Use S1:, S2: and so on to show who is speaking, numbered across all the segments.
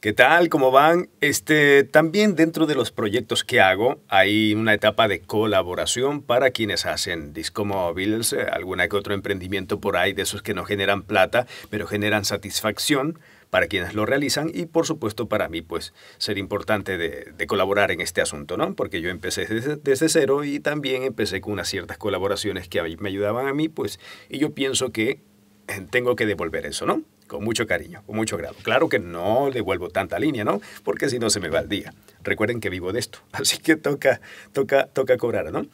S1: ¿Qué tal? ¿Cómo van? Este, también dentro de los proyectos que hago hay una etapa de colaboración para quienes hacen disco móviles, eh, alguna que otro emprendimiento por ahí de esos que no generan plata, pero generan satisfacción para quienes lo realizan y por supuesto para mí pues ser importante de, colaborar en este asunto, ¿no? Porque yo empecé desde, cero y también empecé con unas ciertas colaboraciones que me ayudaban a mí pues y yo pienso que eh, tengo que devolver eso, ¿no? con mucho cariño, con mucho grado. Claro que no devuelvo tanta línea, ¿no? Porque si no se me va el día. Recuerden que vivo de esto, así que toca, toca, toca cobrar, ¿no?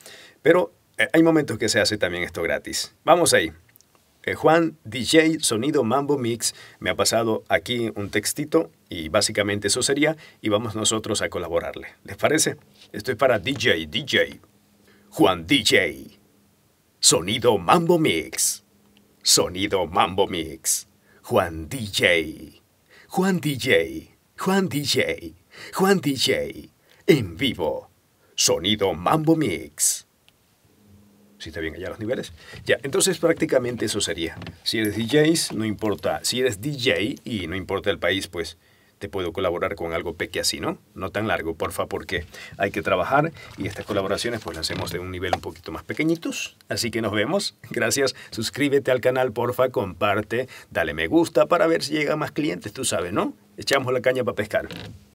S1: Pero eh, hay momentos que se hace también esto gratis. Vamos ahí. Eh, Juan DJ Sonido Mambo Mix me ha pasado aquí un textito y básicamente eso sería y vamos nosotros a colaborarle. ¿Les parece? Esto es para DJ, DJ. Juan DJ. Sonido Mambo Mix. Sonido Mambo Mix. Juan DJ. Juan DJ. Juan DJ. Juan DJ. En vivo. Sonido Mambo Mix. ¿Si está bien allá los niveles? Ya, entonces prácticamente eso sería. Si eres DJ, no importa. Si eres DJ y no importa el país, pues te puedo colaborar con algo peque así, ¿no? No tan largo, porfa, porque hay que trabajar y estas colaboraciones pues las hacemos de un nivel un poquito más pequeñitos. Así que nos vemos. Gracias. Suscríbete al canal, porfa, comparte, dale me gusta para ver si llega más clientes, tú sabes, ¿no? Echamos la caña para pescar.